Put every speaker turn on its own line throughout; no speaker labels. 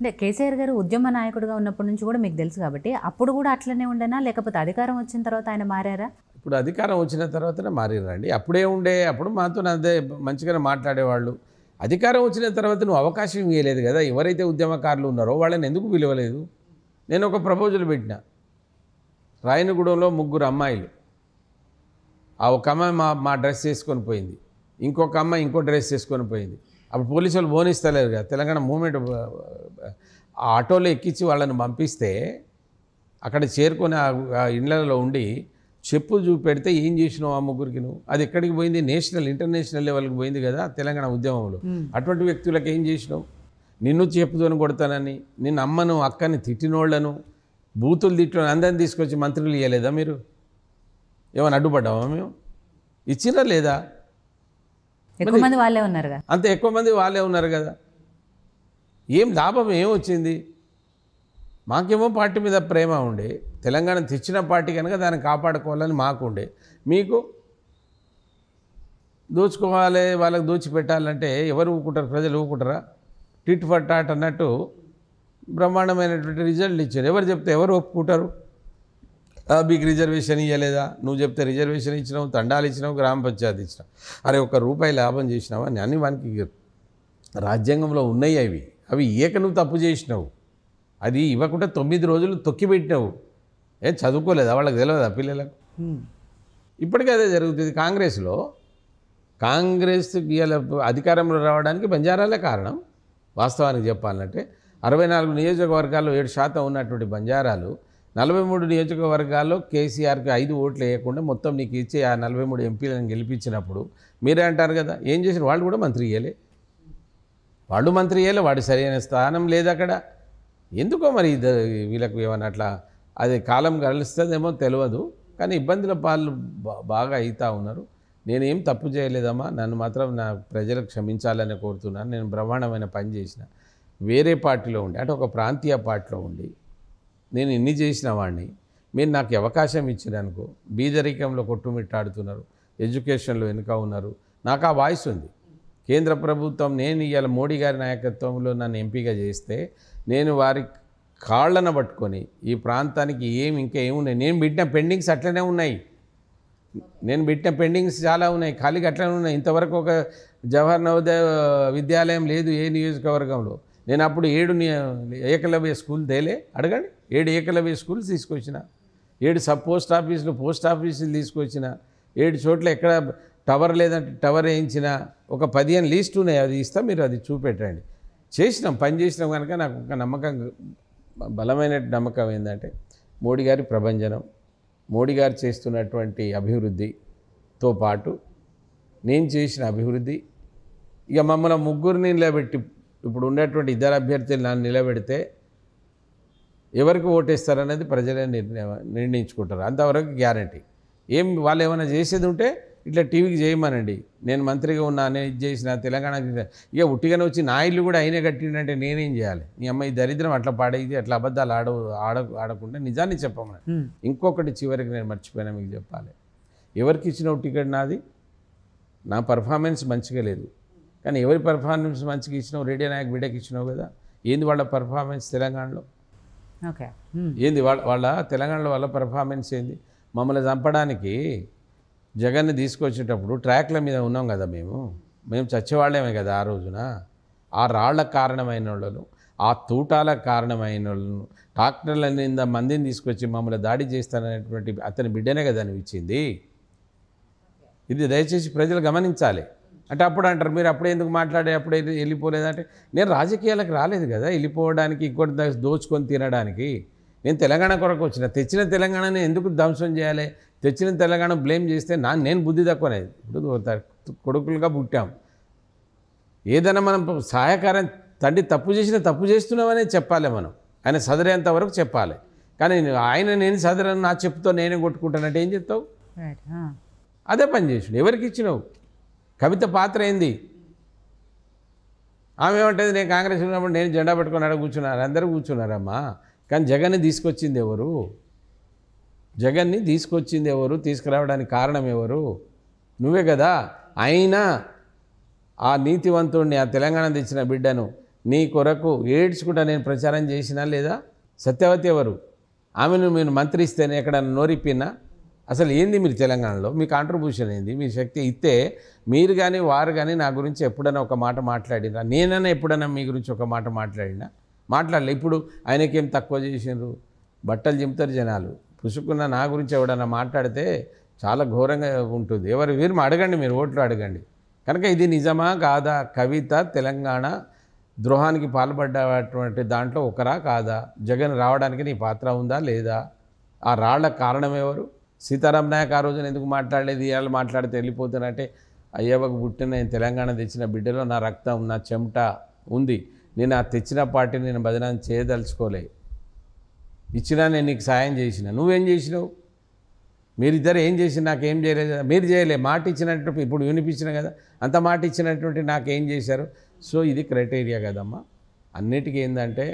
అంటే కేసీఆర్ గారు ఉద్యమ నాయకుడిగా ఉన్నప్పటి నుంచి కూడా మీకు తెలుసు కాబట్టి అప్పుడు కూడా అట్లనే ఉండేనా లేకపోతే అధికారం వచ్చిన తర్వాత ఆయన మారారా ఇప్పుడు అధికారం వచ్చిన తర్వాతనే మారిరండి అప్పుడే ఉండే అప్పుడు మాతో అదే మంచిగానే మాట్లాడేవాళ్ళు అధికారం వచ్చిన తర్వాత నువ్వు అవకాశం ఇవ్వలేదు కదా ఎవరైతే ఉద్యమకారులు ఉన్నారో వాళ్ళని ఎందుకు పిలవలేదు నేను ఒక ప్రపోజల్ పెట్టిన రాయనగూడెంలో ముగ్గురు అమ్మాయిలు ఆ ఒక అమ్మాయి మా మా డ్రెస్ వేసుకొని పోయింది ఇంకొక అమ్మాయి ఇంకో డ్రెస్ వేసుకొని పోయింది అప్పుడు పోలీసు వాళ్ళు బోనిస్తలేరు కదా తెలంగాణ మూమెంట్ ఆ ఆటోలో ఎక్కించి వాళ్ళని పంపిస్తే అక్కడ చేరుకొని ఆ ఇండ్లలో ఉండి చెప్పు చూపెడితే ఏం చేసినావు ఆ ముగ్గురికి నువ్వు అది ఎక్కడికి పోయింది నేషనల్ ఇంటర్నేషనల్ లెవెల్కి పోయింది కదా తెలంగాణ ఉద్యమంలో అటువంటి వ్యక్తులకు ఏం చేసినావు నిన్ను చెప్పుతోని కొడతానని నిన్ను అమ్మను అక్కని తిట్టినోళ్లను బూతులు తిట్టిన అందరిని తీసుకొచ్చి మంత్రులు ఇవ్వలేదా మీరు ఏమైనా అడ్డుపడ్డావా మేము ఇచ్చినా లేదా ఎక్కువ మంది వాళ్ళే ఉన్నారు కదా అంత ఎక్కువ మంది వాళ్ళే ఉన్నారు కదా ఏం లాభం ఏం వచ్చింది మాకేమో పార్టీ మీద ప్రేమ ఉండే తెలంగాణ తెచ్చిన పార్టీ కనుక దాన్ని కాపాడుకోవాలని మాకుండే మీకు దోచుకోవాలి వాళ్ళకి దోచి పెట్టాలంటే ఎవరు ఊకుంటారు ప్రజలు ఊకుంటారా టిట్ ఫట్ అన్నట్టు బ్రహ్మాండమైనటువంటి రిజల్ట్ ఇచ్చారు ఎవరు చెప్తే ఎవరు ఒప్పుకుంటారు మీకు రిజర్వేషన్ ఇవ్వలేదా నువ్వు చెప్తే రిజర్వేషన్ ఇచ్చినావు తండాలు ఇచ్చినావు గ్రామ పంచాయతీ ఇచ్చినావు అరే ఒక రూపాయి లాభం చేసినావా అన్ని మనకి రాజ్యాంగంలో ఉన్నాయి అవి అవి ఏక నువ్వు తప్పు చేసినావు అది ఇవ్వకుండా తొమ్మిది రోజులు తొక్కిపెట్టినావు ఏం చదువుకోలేదా వాళ్ళకి తెలియదా పిల్లలకు ఇప్పటికీ అదే జరుగుతుంది కాంగ్రెస్లో కాంగ్రెస్ అధికారంలో రావడానికి బంజారాలే కారణం వాస్తవానికి చెప్పాలంటే అరవై నాలుగు నియోజకవర్గాల్లో ఏడు శాతం ఉన్నటువంటి బంజారాలు నలభై మూడు నియోజకవర్గాల్లో కేసీఆర్కి ఐదు ఓట్లు వేయకుండా మొత్తం నీకు ఇచ్చే ఆ నలభై మూడు ఎంపీలను గెలిపించినప్పుడు మీరే అంటారు కదా ఏం చేసిన వాళ్ళు కూడా మంత్రి ఇయ్యలే వాళ్ళు మంత్రి ఇయ్యలే వాడు సరైన స్థానం లేదు అక్కడ ఎందుకో మరి వీళ్ళకు ఏమన్నా అట్లా అది కాలం కలుస్తుందేమో తెలియదు కానీ ఇబ్బందుల పాలు బాగా అవుతూ ఉన్నారు నేనేం తప్పు చేయలేదమ్మా నన్ను మాత్రం నా ప్రజలకు క్షమించాలని కోరుతున్నాను నేను బ్రహ్మాండమైన పని చేసిన వేరే పార్టీలో ఉండి అంటే ఒక ప్రాంతీయ పార్టీలో ఉండి నేను ఇన్ని చేసిన వాడిని మీరు నాకు అవకాశం ఇచ్చిననుకో బీదరికంలో కొట్టుమిట్టాడుతున్నారు ఎడ్యుకేషన్లో వెనుక ఉన్నారు నాకు ఆ వాయిస్ ఉంది కేంద్ర ప్రభుత్వం నేను ఇవాళ మోడీ గారి నాయకత్వంలో నన్ను ఎంపీగా చేస్తే నేను వారి కాళ్ళను పట్టుకొని ఈ ప్రాంతానికి ఏమి ఇంకా ఏమున్నాయి నేను పెట్టిన పెండింగ్స్ అట్లనే ఉన్నాయి నేను పెట్టిన పెండింగ్స్ చాలా ఉన్నాయి ఖాళీగా అట్లనే ఉన్నాయి ఇంతవరకు ఒక జవహర్ నవోదయ విద్యాలయం లేదు ఏ నియోజకవర్గంలో నేను అప్పుడు ఏడు ఏకలవ్య స్కూల్ తేలే అడగండి ఏడు ఏకలవ్య స్కూల్ తీసుకొచ్చిన ఏడు సబ్ పోస్ట్ ఆఫీసులు పోస్ట్ ఆఫీసులు తీసుకొచ్చిన ఏడు చోట్ల ఎక్కడ టవర్ లేదంటే టవర్ వేయించిన ఒక పదిహేను లీస్ట్ ఉన్నాయి అది ఇస్తా మీరు అది చూపెట్టండి చేసినాం పని చేసినాం కనుక నాకు ఒక నమ్మకం బలమైన నమ్మకం ఏంటంటే మోడీ గారి ప్రభంజనం మోడీ గారు చేస్తున్నటువంటి అభివృద్ధితో పాటు నేను చేసిన అభివృద్ధి ఇక మమ్మల్ని ముగ్గురిని నిలబెట్టి ఇప్పుడు ఉన్నటువంటి ఇద్దరు నన్ను నిలబెడితే ఎవరికి ఓటేస్తారనేది ప్రజలే నిర్ణయ నిర్ణయించుకుంటారు అంతవరకు గ్యారంటీ ఏం వాళ్ళు ఏమైనా చేసేది ఉంటే ఇట్లా టీవీకి చేయమనండి నేను మంత్రిగా ఉన్నా నేను ఇది చేసిన తెలంగాణకి ఇక ఉట్టిగానే వచ్చి నా ఇల్లు కూడా ఆయనే కట్టిండంటే నేనేం చేయాలి నీ అమ్మాయి దరిద్రం అట్లా పాడేది అట్లా అబద్ధాలు ఆడ ఆడ ఆడకుండా నిజాన్ని చెప్పమని ఇంకొకటి చివరికి నేను మర్చిపోయినా మీకు చెప్పాలి ఎవరికి ఇచ్చిన టికెట్ నాది నా పర్ఫార్మెన్స్ మంచిగా లేదు కానీ ఎవరి పెర్ఫార్మెన్స్ మంచిగా ఇచ్చినావు రేడియో నాయక్ బిడ్డకి ఇచ్చినావు కదా ఏంది వాళ్ళ పెర్ఫార్మెన్స్ తెలంగాణలో ఓకే ఏంది వాళ్ళ వాళ్ళ తెలంగాణలో వాళ్ళ పెర్ఫార్మెన్స్ ఏంది మమ్మల్ని చంపడానికి జగన్ని తీసుకొచ్చేటప్పుడు ట్రాక్ల మీద ఉన్నాం కదా మేము మేము చచ్చేవాళ్ళేమే కదా ఆ రోజున ఆ రాళ్లకు కారణమైన వాళ్ళను ఆ తూటాలకు కారణమైన వాళ్ళను ట్రాక్టర్ల నింద మందిని తీసుకొచ్చి మమ్మల్ని దాడి చేస్తాననేటువంటి అతని బిడ్డనే కదా అనిపించింది ఇచ్చింది ఇది దయచేసి ప్రజలు గమనించాలి అంటే అప్పుడు అంటారు మీరు అప్పుడే ఎందుకు మాట్లాడే వెళ్ళిపోలేదు వెళ్ళిపోలేదంటే నేను రాజకీయాలకు రాలేదు కదా వెళ్ళిపోవడానికి ఇంకోటి దోచుకొని తినడానికి నేను తెలంగాణ కొరకు వచ్చిన తెచ్చిన తెలంగాణని ఎందుకు ధ్వంసం చేయాలి తెచ్చిన తెలంగాణ బ్లేమ్ చేస్తే నా నేను బుద్ధి తక్కువనేది ఇప్పుడు కొడుకులుగా పుట్టాం ఏదైనా మనం సహాయకారం తండ్రి తప్పు చేసినా తప్పు చేస్తున్నామనే చెప్పాలి మనం ఆయన సదరేంత వరకు చెప్పాలి కానీ ఆయన నేను సదరని నా చెప్పుతో నేనే కొట్టుకుంటానంటే ఏం చెప్తావు అదే పని చేసిండు ఎవరికి ఇచ్చినావు కవిత పాత్ర ఏంది ఆమె ఏమంటుంది నేను కాంగ్రెస్ ఉన్నప్పుడు నేను జెండా పెట్టుకుని అక్కడ కూర్చున్నారు అందరూ కూర్చున్నారమ్మా కానీ జగన్ని తీసుకొచ్చింది ఎవరు జగన్ని తీసుకొచ్చింది ఎవరు తీసుకురావడానికి కారణం ఎవరు నువ్వే కదా అయినా ఆ నీతివంతుడిని ఆ తెలంగాణ తెచ్చిన బిడ్డను నీ కొరకు ఏడ్చుకుంటా నేను ప్రచారం చేసినా లేదా సత్యవతి ఎవరు ఆమెను మీరు మంత్రిస్తేనే ఎక్కడ నోరిప్పినా అసలు ఏంది మీరు తెలంగాణలో మీ కాంట్రిబ్యూషన్ ఏంది మీ శక్తి ఇస్తే మీరు కానీ వారు కానీ నా గురించి ఎప్పుడైనా ఒక మాట మాట్లాడినా నేనైనా ఎప్పుడైనా మీ గురించి ఒక మాట మాట్లాడినా మాట్లాడలే ఇప్పుడు ఆయనకేం తక్కువ చేసినారు బట్టలు చెబుతారు జనాలు పుసుకున్న నా గురించి ఎవడన్నా మాట్లాడితే చాలా ఘోరంగా ఉంటుంది ఎవరు వీరు అడగండి మీరు ఓట్లు అడగండి కనుక ఇది నిజమా కాదా కవిత తెలంగాణ ద్రోహానికి పాల్పడ్డటువంటి దాంట్లో ఒకరా కాదా జగన్ రావడానికి నీ పాత్ర ఉందా లేదా ఆ రాళ్ల కారణం ఎవరు సీతారాం నాయక్ ఆ రోజున ఎందుకు మాట్లాడలేదు ఇవాళ మాట్లాడితే వెళ్ళిపోతానంటే అయ్యవకు పుట్టిన నేను తెలంగాణ తెచ్చిన బిడ్డలో నా రక్తం నా చెమట ఉంది నేను ఆ తెచ్చిన పార్టీని నేను భజనం చేయదలుచుకోలే ఇచ్చినా నేను నీకు సాయం చేసిన నువ్వేం చేసినావు మీరిద్దరు ఏం చేసి నాకేం చేయలేదు మీరు చేయలేదు మాట ఇచ్చినట్టు ఇప్పుడు వినిపించిన కదా అంత మాట ఇచ్చినటువంటి నాకేం చేశారు సో ఇది క్రైటీరియా కదమ్మా అన్నిటికీ ఏంటంటే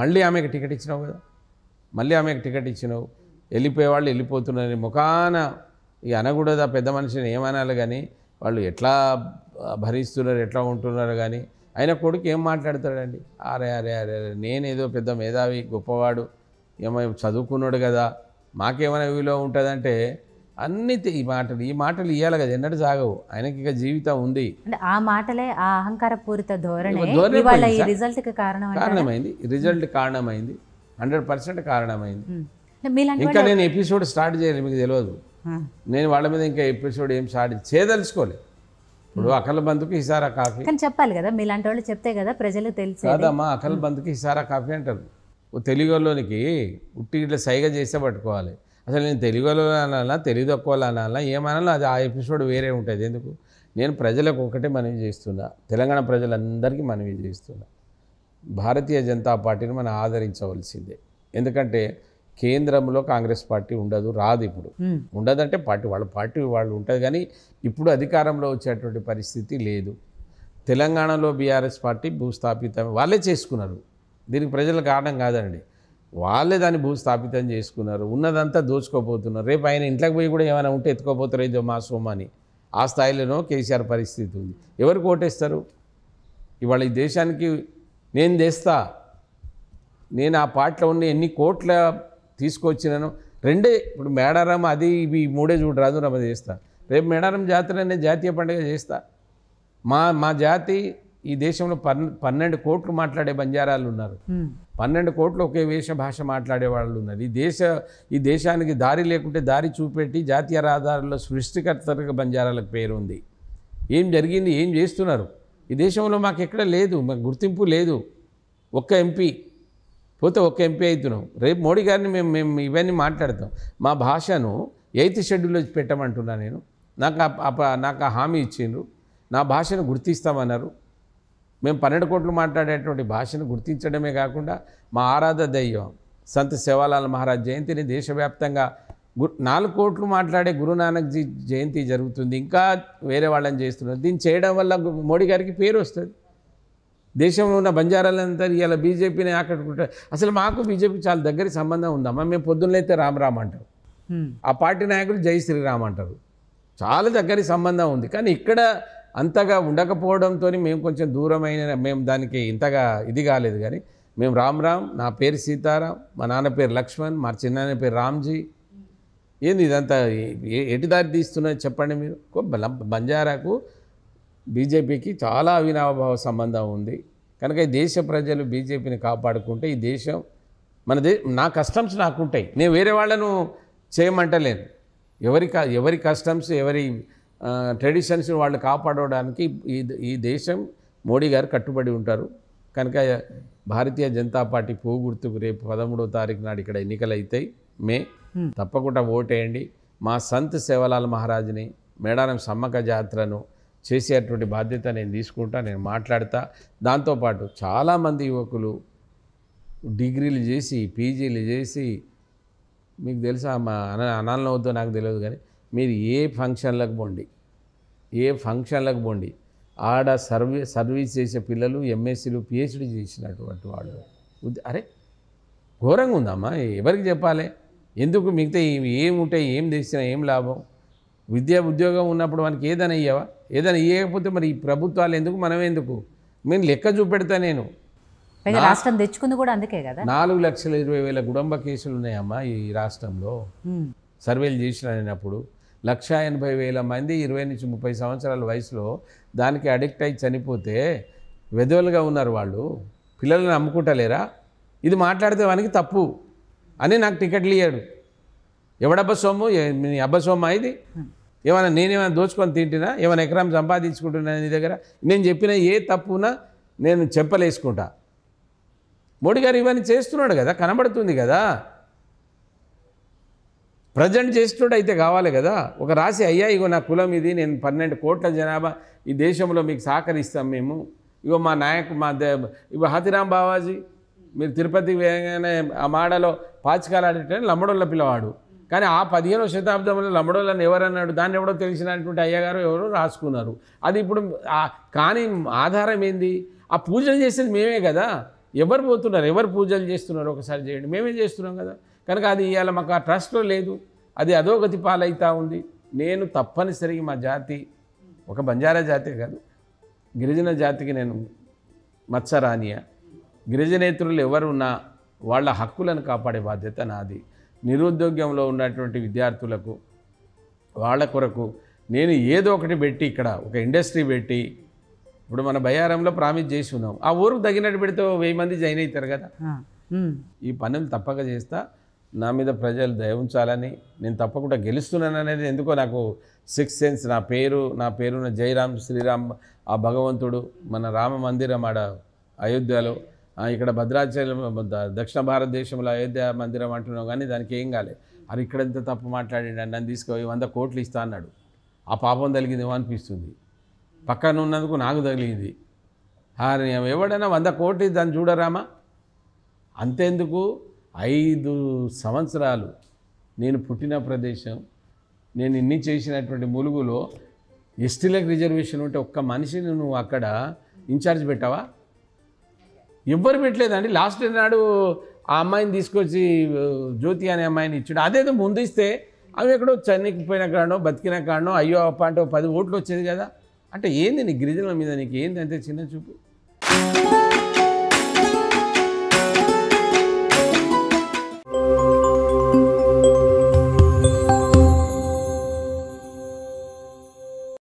మళ్ళీ ఆమెకు టికెట్ ఇచ్చినావు కదా మళ్ళీ ఆమెకు టికెట్ ఇచ్చినావు వెళ్ళిపోయేవాళ్ళు వెళ్ళిపోతున్నారని ముఖాన ఈ అనకూడదు ఆ పెద్ద మనిషిని ఏమనాలి కానీ వాళ్ళు ఎట్లా భరిస్తున్నారు ఎట్లా ఉంటున్నారు కానీ ఆయన కొడుకు ఏం మాట్లాడతాడండి అరే అరే అరే అరే నేనేదో పెద్ద మేధావి గొప్పవాడు ఏమో చదువుకున్నాడు కదా మాకేమైనా విలువ ఉంటుందంటే అన్ని ఈ మాటలు ఈ మాటలు ఇవ్వాలి కదా ఎన్నడూ సాగవు ఆయనకి ఇక జీవితం ఉంది అంటే ఆ మాటలే ఆ అహంకార పూరిత ధోరణి కారణమైంది రిజల్ట్ కారణమైంది హండ్రెడ్ పర్సెంట్ కారణమైంది ఇంకా నేను ఎపిసోడ్ స్టార్ట్ చేయను మీకు తెలియదు నేను వాళ్ళ మీద ఇంకా ఎపిసోడ్ ఏం స్టార్ట్ చేయదలుచుకోలేదు ఇప్పుడు అకల బంధుకి హిసారా కాఫీ కానీ చెప్పాలి కదా మీలాంటి వాళ్ళు చెప్తే కదా ప్రజలు తెలుసు కాదమ్మా అకల బంధుకి హిసారా కాఫీ అంటారు తెలుగులోనికి ఉట్టి ఇట్లా సైగ చేస్తే పట్టుకోవాలి అసలు నేను తెలుగులో అనాలా తెలుగు తక్కువలో అనాలా ఏమనాలో అది ఆ ఎపిసోడ్ వేరే ఉంటుంది ఎందుకు నేను ప్రజలకు ఒకటే మనవి చేస్తున్నా తెలంగాణ ప్రజలందరికీ మనవి చేస్తున్నా భారతీయ జనతా పార్టీని మనం ఆదరించవలసిందే ఎందుకంటే కేంద్రంలో కాంగ్రెస్ పార్టీ ఉండదు రాదు ఇప్పుడు ఉండదంటే పార్టీ వాళ్ళ పార్టీ వాళ్ళు ఉంటుంది కానీ ఇప్పుడు అధికారంలో వచ్చేటువంటి పరిస్థితి లేదు తెలంగాణలో బీఆర్ఎస్ పార్టీ భూస్థాపితం వాళ్ళే చేసుకున్నారు దీనికి ప్రజలకు కారణం కాదండి వాళ్ళే దాన్ని భూస్థాపితం చేసుకున్నారు ఉన్నదంతా దోచుకోపోతున్నారు రేపు ఆయన ఇంట్లోకి పోయి కూడా ఏమైనా ఉంటే ఎత్తుకోపోతారు ఏదో మా సోమని ఆ స్థాయిలోనో కేసీఆర్ పరిస్థితి ఉంది ఎవరికి ఓటేస్తారు ఇవాళ ఈ దేశానికి నేను తెస్తా నేను ఆ పార్టీలో ఉన్న ఎన్ని కోట్ల తీసుకొచ్చినాను రెండే ఇప్పుడు మేడారం అది ఇవి మూడే చూడు రాదు రమ్మ చేస్తా రేపు మేడారం జాతర అనే జాతీయ పండుగ చేస్తా మా మా జాతి ఈ దేశంలో పన్ పన్నెండు కోట్లు మాట్లాడే బంజారాలు ఉన్నారు పన్నెండు కోట్లు ఒకే వేష భాష మాట్లాడే వాళ్ళు ఉన్నారు ఈ దేశ ఈ దేశానికి దారి లేకుంటే దారి చూపెట్టి జాతీయ రహదారుల్లో సృష్టికర్తగా బంజారాలకు పేరు ఉంది ఏం జరిగింది ఏం చేస్తున్నారు ఈ దేశంలో మాకు ఎక్కడ లేదు మాకు గుర్తింపు లేదు ఒక్క ఎంపీ పోతే ఒక ఎంపీ అవుతున్నాం రేపు మోడీ గారిని మేము మేము ఇవన్నీ మాట్లాడతాం మా భాషను ఎయిత్ షెడ్యూల్లో పెట్టమంటున్నా నేను నాకు నాకు హామీ ఇచ్చిండ్రు నా భాషను గుర్తిస్తామన్నారు మేము పన్నెండు కోట్లు మాట్లాడేటువంటి భాషను గుర్తించడమే కాకుండా మా ఆరాధ దైవం సంత సేవాలాల్ మహారాజ్ జయంతిని దేశవ్యాప్తంగా గు నాలుగు కోట్లు మాట్లాడే జీ జయంతి జరుగుతుంది ఇంకా వేరే వాళ్ళని చేస్తున్నారు దీన్ని చేయడం వల్ల మోడీ గారికి పేరు వస్తుంది దేశంలో ఉన్న బంజారాలంతా ఇలా బీజేపీని ఆకట్టుకుంటారు అసలు మాకు బీజేపీ చాలా దగ్గర సంబంధం ఉందమ్మా మేము పొద్దున్నైతే రామ్ అంటారు ఆ పార్టీ నాయకులు జై శ్రీరామ్ అంటారు చాలా దగ్గర సంబంధం ఉంది కానీ ఇక్కడ అంతగా ఉండకపోవడంతో మేము కొంచెం దూరమైన మేము దానికి ఇంతగా ఇది కాలేదు కానీ మేము రామ్ రామ్ నా పేరు సీతారాం మా నాన్న పేరు లక్ష్మణ్ మా చిన్నాన్న పేరు రామ్జీ ఏంది ఇదంతా ఎటుదారి తీస్తున్నది చెప్పండి మీరు బంజారాకు బీజేపీకి చాలా అవినాభావ సంబంధం ఉంది కనుక ఈ దేశ ప్రజలు బీజేపీని కాపాడుకుంటే ఈ దేశం మన దే నా కస్టమ్స్ నాకుంటాయి నేను వేరే వాళ్ళను చేయమంటలేను ఎవరి ఎవరి కస్టమ్స్ ఎవరి ట్రెడిషన్స్ వాళ్ళు కాపాడడానికి ఈ ఈ దేశం మోడీ గారు కట్టుబడి ఉంటారు కనుక భారతీయ జనతా పార్టీ గుర్తుకు రేపు పదమూడో తారీఖు నాడు ఇక్కడ ఎన్నికలు అవుతాయి మే తప్పకుండా ఓటేయండి మా సంత్ సేవలాల్ మహారాజ్ని మేడారం సమ్మక్క జాతరను చేసేటువంటి బాధ్యత నేను తీసుకుంటా నేను మాట్లాడతా దాంతోపాటు చాలామంది యువకులు డిగ్రీలు చేసి పీజీలు చేసి మీకు తెలుసా మా అన అనాలవుతో నాకు తెలియదు కానీ మీరు ఏ ఫంక్షన్లకు పోండి ఏ ఫంక్షన్లకు పోండి ఆడ సర్వీ సర్వీస్ చేసే పిల్లలు ఎంఎస్సీలు పిహెచ్డి చేసినటువంటి వాడు అరే ఘోరంగా ఉందమ్మా ఎవరికి చెప్పాలి ఎందుకు మిగతా ఏం ఉంటాయి ఏం తెచ్చినా ఏం లాభం విద్య ఉద్యోగం ఉన్నప్పుడు మనకి ఏదైనా ఇయ్యవా ఏదైనా ఇవ్వకపోతే మరి ఈ ప్రభుత్వాలు ఎందుకు మనం ఎందుకు నేను లెక్క చూపెడతా నేను రాష్ట్రం తెచ్చుకుంది కూడా అందుకే కదా నాలుగు లక్షల ఇరవై వేల కుటుంబ కేసులు ఉన్నాయమ్మా ఈ రాష్ట్రంలో సర్వేలు చేసిన అయినప్పుడు లక్ష ఎనభై వేల మంది ఇరవై నుంచి ముప్పై సంవత్సరాల వయసులో దానికి అడిక్ట్ అయి చనిపోతే వెధవలుగా ఉన్నారు వాళ్ళు పిల్లల్ని అమ్ముకుంటలేరా ఇది మాట్లాడితే వానికి తప్పు అని నాకు టికెట్లు ఇయ్యాడు ఎవడబ్బ సొమ్ము మీ అబ్బ సొమ్మ ఇది ఏమైనా నేనేమైనా దోచుకొని తింటున్నా ఏమైనా ఎకరం సంపాదించుకుంటున్నా నీ దగ్గర నేను చెప్పిన ఏ తప్పునా నేను చెప్పలేసుకుంటా మోడీ గారు ఇవన్నీ చేస్తున్నాడు కదా కనబడుతుంది కదా ప్రజెంట్ చేస్తున్నాడు అయితే కావాలి కదా ఒక రాసి అయ్యా ఇగో నా కులం ఇది నేను పన్నెండు కోట్ల జనాభా ఈ దేశంలో మీకు సహకరిస్తాం మేము ఇగో మా నాయకు మా ఇగో హతిరామ్ బావాజీ మీరు తిరుపతి ఆ మాడలో పాచికాలు ఆడేటప్పుడు లంబడోళ్ళ పిల్లవాడు కానీ ఆ పదిహేనవ శతాబ్దంలో లమ్మడోళ్ళని ఎవరన్నాడు దాన్ని ఎవడో తెలిసినటువంటి అయ్యగారు ఎవరు రాసుకున్నారు అది ఇప్పుడు కానీ ఆధారం ఏంది ఆ పూజలు చేసేది మేమే కదా ఎవరు పోతున్నారు ఎవరు పూజలు చేస్తున్నారు ఒకసారి చేయండి మేమే చేస్తున్నాం కదా కనుక అది ఇవాళ మాకు ఆ ట్రస్ట్లో లేదు అది అధోగతి పాలైతా ఉంది నేను తప్పనిసరిగా మా జాతి ఒక బంజారా జాతే కాదు గిరిజన జాతికి నేను మత్సరానియా గిరిజనేతరులు ఎవరున్నా వాళ్ళ హక్కులను కాపాడే బాధ్యత నాది నిరుద్యోగంలో ఉన్నటువంటి విద్యార్థులకు వాళ్ళ కొరకు నేను ఏదో ఒకటి పెట్టి ఇక్కడ ఒక ఇండస్ట్రీ పెట్టి ఇప్పుడు మన బయారంలో ప్రామిస్ చేసి ఉన్నాం ఆ ఊరుకు తగినట్టు పెడితే వెయ్యి మంది జాయిన్ అవుతారు కదా ఈ పనులు తప్పక చేస్తా నా మీద ప్రజలు దయ ఉంచాలని నేను తప్పకుండా గెలుస్తున్నాను అనేది ఎందుకో నాకు సిక్స్ సెన్స్ నా పేరు నా పేరున జయరామ్ శ్రీరామ్ ఆ భగవంతుడు మన రామ మందిరం ఆడ అయోధ్యలో ఇక్కడ భద్రాచలం దక్షిణ భారతదేశంలో అయోధ్య మందిరం అంటున్నావు కానీ దానికి ఏం కాలేదు అరే ఇక్కడంత తప్పు మాట్లాడండి నన్ను తీసుకుపోయి వంద కోట్లు ఇస్తా అన్నాడు ఆ పాపం తగిలిందేమో అనిపిస్తుంది పక్కన ఉన్నందుకు నాకు తగిలింది ఎవడైనా వంద కోట్లు దాన్ని చూడరామా అంతేందుకు ఐదు సంవత్సరాలు నేను పుట్టిన ప్రదేశం నేను ఇన్ని చేసినటువంటి ములుగులో ఎస్టీలకు రిజర్వేషన్ ఉంటే ఒక్క మనిషిని నువ్వు అక్కడ ఇన్ఛార్జ్ పెట్టావా ఎవ్వరు పెట్టలేదండి లాస్ట్ నాడు ఆ అమ్మాయిని తీసుకొచ్చి జ్యోతి అనే అమ్మాయిని ఇచ్చాడు అదేదో ముందు ఇస్తే అవి ఎక్కడో చనిపోయిన కాడో బతికిన కాడో అయ్యో అప్ప అంటే పది ఓట్లు వచ్చేది కదా అంటే ఏంది నీ గిరిజనుల మీద నీకు ఏంది అంతే చిన్న చూపు